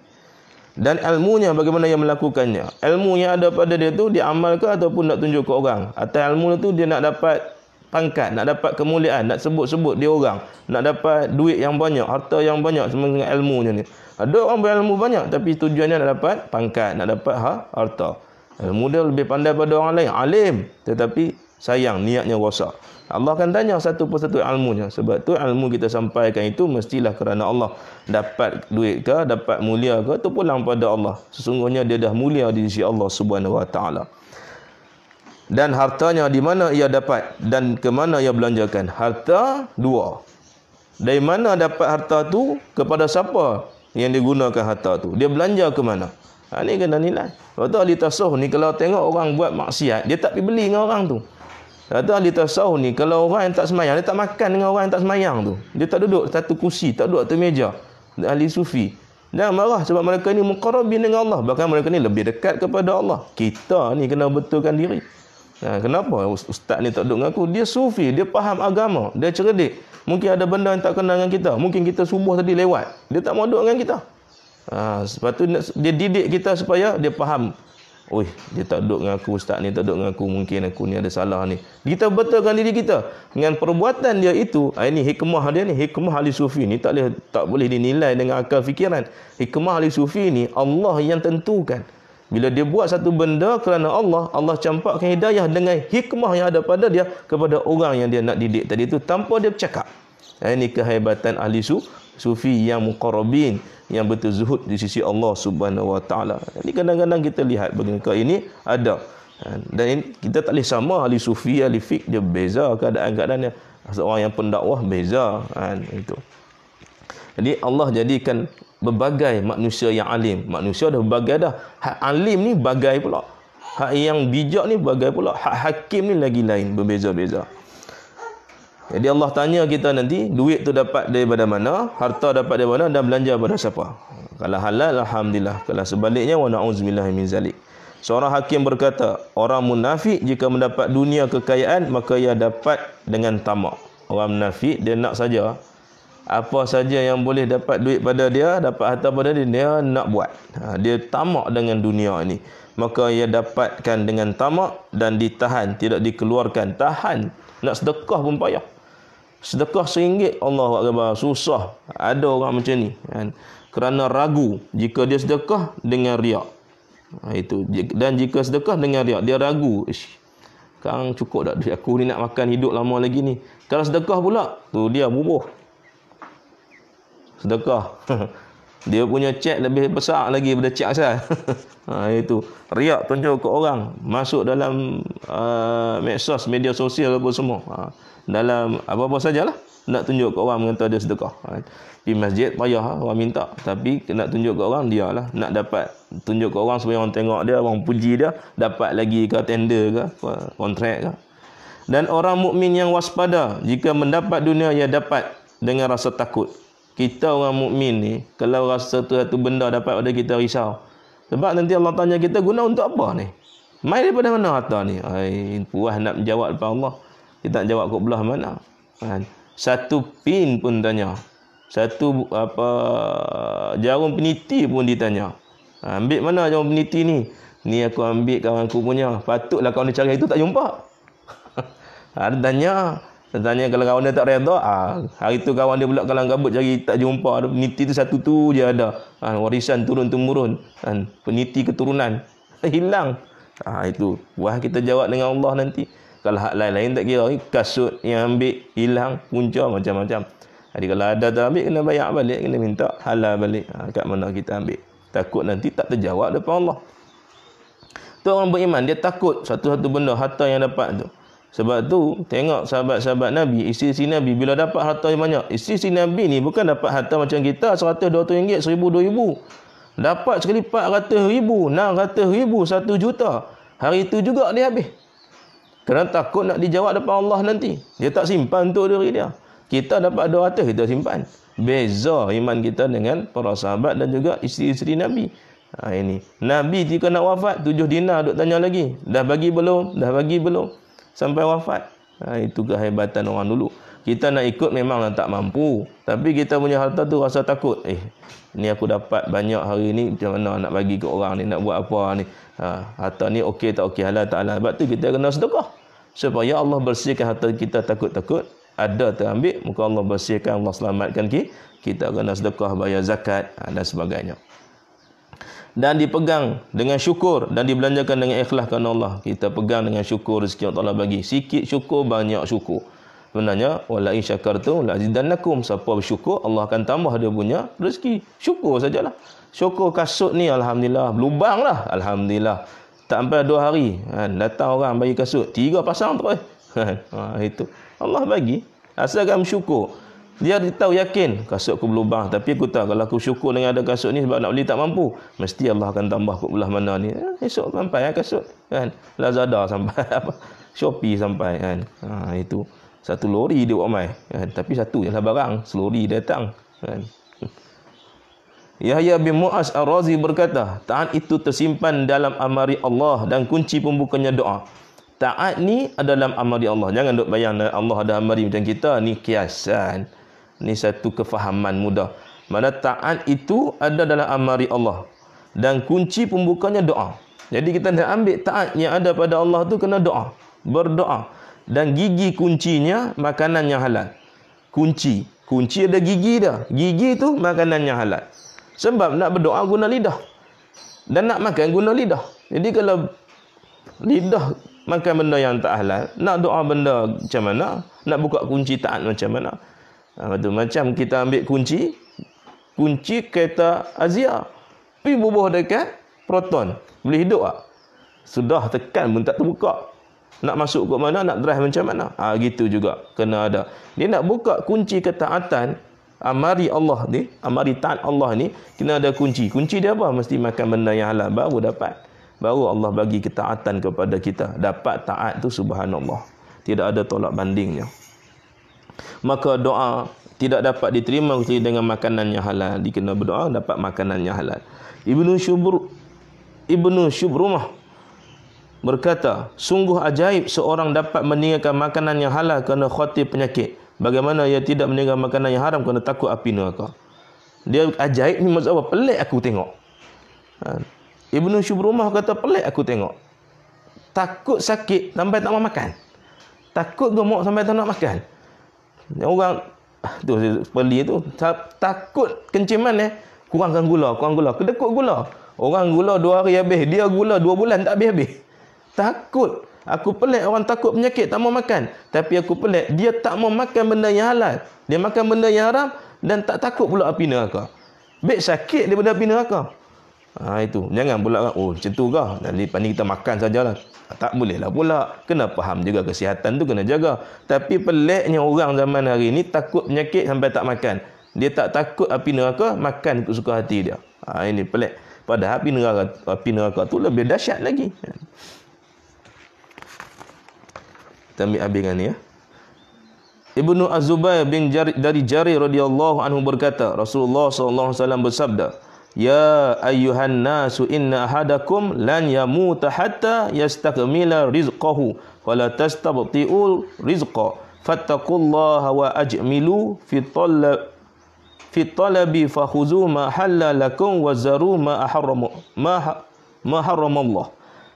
Speaker 1: dan ilmunya bagaimana yang melakukannya ilmu yang ada pada dia tu dia amal ataupun nak tunjuk ke orang atau ilmu tu dia nak dapat pangkat nak dapat kemuliaan nak sebut-sebut dia orang nak dapat duit yang banyak harta yang banyak sebab dengan ilmunya ni ada orang berilmu banyak tapi tujuannya nak dapat pangkat nak dapat ha, harta ilmu dia lebih pandai pada orang lain alim tetapi sayang niatnya rosak Allah akan tanya satu persatu ilmunya. Sebab tu ilmu kita sampaikan itu mestilah kerana Allah dapat duit ke, dapat mulia ke, itu pulang pada Allah. Sesungguhnya dia dah mulia di sisi Allah Subhanahu Wa Taala. Dan hartanya di mana ia dapat dan ke mana ia belanjakan. Harta dua. Dari mana dapat harta tu kepada siapa yang digunakan harta tu. Dia belanja ke mana. Ha, ini kena nilai. Waktu ahli tasuh ni kalau tengok orang buat maksiat, dia tak pergi beli dengan orang tu. Kata ahli tasawuf ni, kalau orang yang tak semayang, dia tak makan dengan orang yang tak semayang tu. Dia tak duduk satu kursi, tak duduk satu meja. Ahli sufi. Dan marah sebab mereka ni mukarrabin dengan Allah. Bahkan mereka ni lebih dekat kepada Allah. Kita ni kena betulkan diri. Nah, ya, kenapa ustaz ni tak duduk dengan aku? Dia sufi, dia faham agama, dia cerdik. Mungkin ada benda yang tak kena dengan kita. Mungkin kita subuh tadi lewat. Dia tak mau duduk dengan kita. Ha, sebab tu dia didik kita supaya dia faham Ui, dia tak duduk dengan aku ustaz ni, tak duduk dengan aku, mungkin aku ni ada salah ni. Kita betulkan diri kita. Dengan perbuatan dia itu, ah, ini hikmah dia ni, hikmah ahli sufi ni tak boleh, tak boleh dinilai dengan akal fikiran. Hikmah ahli sufi ni, Allah yang tentukan. Bila dia buat satu benda kerana Allah, Allah campakkan hidayah dengan hikmah yang ada pada dia kepada orang yang dia nak didik tadi itu tanpa dia bercakap ini eh, kehebatan ahli su, sufi yang muqarrabin yang betul zuhud di sisi Allah Subhanahu wa taala. Ini kadang-kadang kita lihat begitu ini ada eh, dan kita tak boleh sama ahli sufi ahli fik dia beza keadaan-keadaannya seorang yang pendakwah beza kan itu. Jadi Allah jadikan berbagai manusia yang alim. Manusia dah berbagai dah. Hak alim ni bagai pula. Hak yang bijak ni bagai pula. Hak hakim ni lagi lain berbeza-beza. Jadi Allah tanya kita nanti, duit tu dapat daripada mana, harta dapat daripada mana dan belanja pada siapa. Kalau halal, Alhamdulillah. Kalau sebaliknya, wa na'uzumillah min zalik. Seorang hakim berkata, orang munafik jika mendapat dunia kekayaan, maka ia dapat dengan tamak. Orang munafik, dia nak saja. Apa saja yang boleh dapat duit pada dia, dapat harta pada dia, dia nak buat. Ha, dia tamak dengan dunia ini. Maka ia dapatkan dengan tamak dan ditahan, tidak dikeluarkan. Tahan. Nak sedekah pun payah sedekah seringgit Allah Akbar susah ada orang macam ni kan kerana ragu jika dia sedekah dengan riak ha, itu dan jika sedekah dengan riak dia ragu ish kang cukup tak duit aku ni nak makan hidup lama lagi ni kalau sedekah pula tu dia bubuh sedekah dia punya cek lebih besar lagi daripada cek asal ha, itu riak tunjuk ke orang masuk dalam uh, medsos media sosial apa semua ha dalam apa-apa sajalah nak tunjuk ke orang mengata dia sedekah kan? di masjid payah lah, orang minta tapi nak tunjuk ke orang dia lah nak dapat tunjuk ke orang supaya orang tengok dia orang puji dia dapat lagi ke tender ke kontrak ke dan orang mukmin yang waspada jika mendapat dunia ia dapat dengan rasa takut kita orang mukmin ni kalau rasa satu satu benda dapat pada kita risau sebab nanti Allah tanya kita guna untuk apa ni mai daripada mana harta ni Ay, puas nak menjawab daripada Allah kita tak jawab belah mana. Kan? Satu pin pun tanya. Satu apa jarum peniti pun ditanya. Ha, ambil mana jarum peniti ni? Ni aku ambil kawan aku punya. Patutlah kawan ni cari itu tak jumpa. ha, dia tanya. Dia tanya kalau kawan dia tak reda. Ha, hari tu kawan dia pula kalang kabut cari tak jumpa. Peniti tu satu tu je ada. Ha, warisan turun-temurun. Ha, kan? peniti keturunan. Hilang. Ha, itu. Wah kita jawab dengan Allah nanti kalau hak lain-lain tak kira kasut yang ambil hilang punca macam-macam jadi kalau ada tak ambil kena bayar balik kena minta halal balik ha, kat mana kita ambil takut nanti tak terjawab depan Allah tu orang beriman dia takut satu-satu benda harta yang dapat tu sebab tu tengok sahabat-sahabat Nabi isteri-isteri Nabi bila dapat harta yang banyak isteri-isteri Nabi ni bukan dapat harta macam kita 100 200 ringgit 1000 2000 Dapat sekali 400 ribu, 600 ribu, 1 juta. Hari itu juga dia habis. Kerana takut nak dijawab depan Allah nanti. Dia tak simpan tu diri dia. Kita dapat 200, kita simpan. Beza iman kita dengan para sahabat dan juga isteri-isteri Nabi. Ha, ini. Nabi jika nak wafat, tujuh dina. duk tanya lagi. Dah bagi belum? Dah bagi belum? Sampai wafat. Ha, itu kehebatan orang dulu. Kita nak ikut memanglah tak mampu. Tapi kita punya harta tu rasa takut. Eh, ni aku dapat banyak hari ni macam mana nak bagi ke orang ni nak buat apa ni ha harta ni okey tak okey halal tak halal sebab tu kita kena sedekah supaya Allah bersihkan harta kita takut-takut ada terambil muka Allah bersihkan Allah selamatkan kita kita kena sedekah bayar zakat ha, dan sebagainya dan dipegang dengan syukur dan dibelanjakan dengan ikhlas kerana Allah kita pegang dengan syukur rezeki Allah bagi sikit syukur banyak syukur sebenarnya wala in syakartum la azidannakum siapa bersyukur Allah akan tambah dia punya rezeki syukur sajalah syukur kasut ni alhamdulillah lubang lah alhamdulillah tak sampai dua hari kan datang orang bagi kasut tiga pasang terus ha, itu Allah bagi asal asalkan syukur, dia tahu yakin kasut aku berlubang tapi aku tahu kalau aku syukur dengan ada kasut ni sebab nak beli tak mampu mesti Allah akan tambah aku belah mana ni eh, esok sampai ya kasut kan Lazada sampai apa Shopee sampai kan ha, itu satu lori dia buat mai eh, tapi satu je lah barang selori datang kan eh. Yahya bin Mu'az Ar-Razi berkata, taat itu tersimpan dalam amari Allah dan kunci pembukanya doa. Taat ni ada dalam amari Allah. Jangan duk bayang Allah ada amari macam kita. Ni kiasan. Ni satu kefahaman mudah. Mana taat itu ada dalam amari Allah. Dan kunci pembukanya doa. Jadi kita nak ambil taat yang ada pada Allah tu kena doa. Berdoa dan gigi kuncinya makanan yang halal. Kunci, kunci ada gigi dah, Gigi tu makanan yang halal. Sebab nak berdoa guna lidah. Dan nak makan guna lidah. Jadi kalau lidah makan benda yang tak halal, nak doa benda macam mana? Nak buka kunci taat macam mana? Ha, tu macam kita ambil kunci, kunci kereta Azia. Pi bubuh dekat proton. Boleh hidup tak? Sudah tekan pun tak terbuka nak masuk ke mana, nak drive macam mana. Ha, gitu juga. Kena ada. Dia nak buka kunci ketaatan, amari ah, Allah ni, amari ah, taat Allah ni, kena ada kunci. Kunci dia apa? Mesti makan benda yang halal. Baru dapat. Baru Allah bagi ketaatan kepada kita. Dapat taat tu subhanallah. Tidak ada tolak bandingnya. Maka doa tidak dapat diterima dengan makanan yang halal. Dia kena berdoa dapat makanan yang halal. Ibnu Syubur Ibnu Syubrumah berkata, sungguh ajaib seorang dapat meninggalkan makanan yang halal kerana khatir penyakit. Bagaimana ia tidak meninggalkan makanan yang haram kerana takut api neraka? Dia ajaib ni maksud apa? Pelik aku tengok. Ha. Ibnu Syubrumah kata pelik aku tengok. Takut sakit sampai tak mau makan. Takut gemuk sampai tak nak makan. Orang ah, tu peli tu takut kenciman eh kurangkan gula, kurang gula, kedekut gula. Orang gula dua hari habis, dia gula dua bulan tak habis-habis takut. Aku pelik orang takut penyakit tak mau makan. Tapi aku pelik dia tak mau makan benda yang halal. Dia makan benda yang haram dan tak takut pula api neraka. Baik sakit daripada api neraka. Ha, itu. Jangan pula oh macam tu kah? Jadi pandai kita makan sajalah. Ha, tak bolehlah pula. Kena faham juga kesihatan tu kena jaga. Tapi peliknya orang zaman hari ni takut penyakit sampai tak makan. Dia tak takut api neraka makan ikut suka hati dia. Ha, ini pelik. Padahal api neraka, api neraka tu lebih dahsyat lagi. Ya kita ambil habis dengan ni ya. Ibnu Az-Zubair bin Jari, dari Jarir radhiyallahu anhu berkata, Rasulullah sallallahu alaihi wasallam bersabda, "Ya ayyuhan nasu inna hadakum lan yamuta hatta yastakmila rizqahu wa la tastabti'ul rizqa." Fattakullaha wa ajmilu fi talab fi talabi fakhuzu ma halalakum lakum wa zaru ma haram ma ha-, haram Allah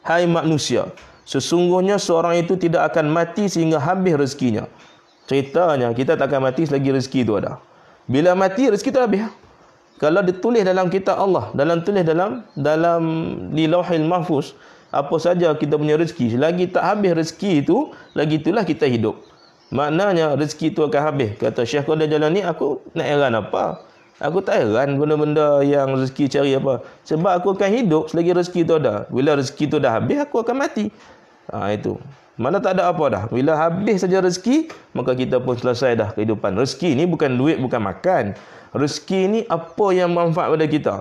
Speaker 1: hai manusia sesungguhnya seorang itu tidak akan mati sehingga habis rezekinya. Ceritanya kita tak akan mati selagi rezeki itu ada. Bila mati rezeki itu habis. Kalau ditulis dalam kita Allah, dalam tulis dalam dalam di Lauhil Mahfuz, apa saja kita punya rezeki, selagi tak habis rezeki itu, lagi itulah kita hidup. Maknanya rezeki itu akan habis. Kata Syekh Qadir Jalani, aku nak heran apa? Aku tak heran benda-benda yang rezeki cari apa. Sebab aku akan hidup selagi rezeki itu ada. Bila rezeki itu dah habis, aku akan mati. Ha, itu. Mana tak ada apa dah. Bila habis saja rezeki, maka kita pun selesai dah kehidupan. Rezeki ni bukan duit, bukan makan. Rezeki ni apa yang manfaat pada kita.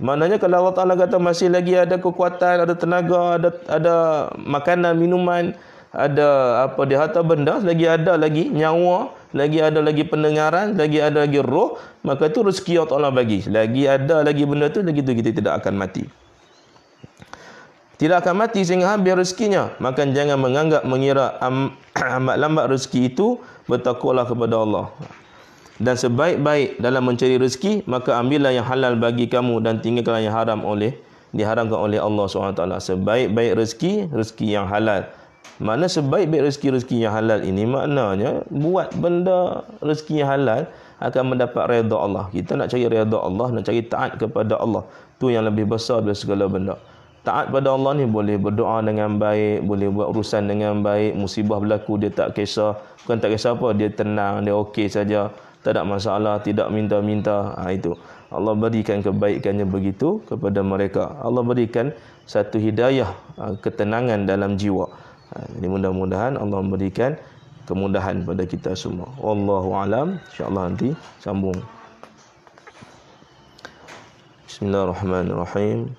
Speaker 1: Maknanya kalau Allah Ta'ala kata masih lagi ada kekuatan, ada tenaga, ada ada makanan, minuman, ada apa di harta benda, lagi ada lagi nyawa, lagi ada lagi pendengaran, lagi ada lagi roh, maka itu rezeki Allah Ta'ala bagi. Lagi ada lagi benda tu, lagi tu kita tidak akan mati tidak akan mati sehingga habis rezekinya. Maka jangan menganggap mengira am, amat lambat rezeki itu, bertakwalah kepada Allah. Dan sebaik-baik dalam mencari rezeki, maka ambillah yang halal bagi kamu dan tinggalkan yang haram oleh diharamkan oleh Allah SWT. Sebaik-baik rezeki, rezeki yang halal. Mana sebaik-baik rezeki rezeki yang halal ini maknanya buat benda rezeki yang halal akan mendapat redha Allah. Kita nak cari redha Allah, nak cari taat kepada Allah. Tu yang lebih besar daripada segala benda. Taat pada Allah ni boleh berdoa dengan baik, boleh buat urusan dengan baik, musibah berlaku dia tak kisah. Bukan tak kisah apa, dia tenang, dia okey saja. Tak ada masalah, tidak minta-minta. Ha, itu. Allah berikan kebaikannya begitu kepada mereka. Allah berikan satu hidayah, ha, ketenangan dalam jiwa. Ha, jadi mudah-mudahan Allah memberikan kemudahan pada kita semua. Wallahu alam. Insya-Allah nanti sambung. Bismillahirrahmanirrahim.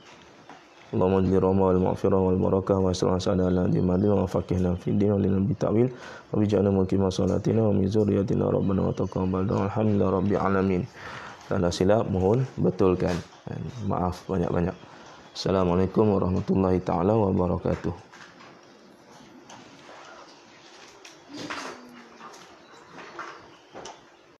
Speaker 1: اللهم اجعل رما والمغفرة والبركة وأسلم سعد على هذه المادة وفقهنا في الدين ولنا بالتأويل وبجعلنا مقيم صلاتنا ومن ذريتنا ربنا وتقبل دعوة الحمد لله رب العالمين Kalau silap, mohon betulkan. Maaf banyak-banyak. Assalamualaikum warahmatullahi taala wabarakatuh.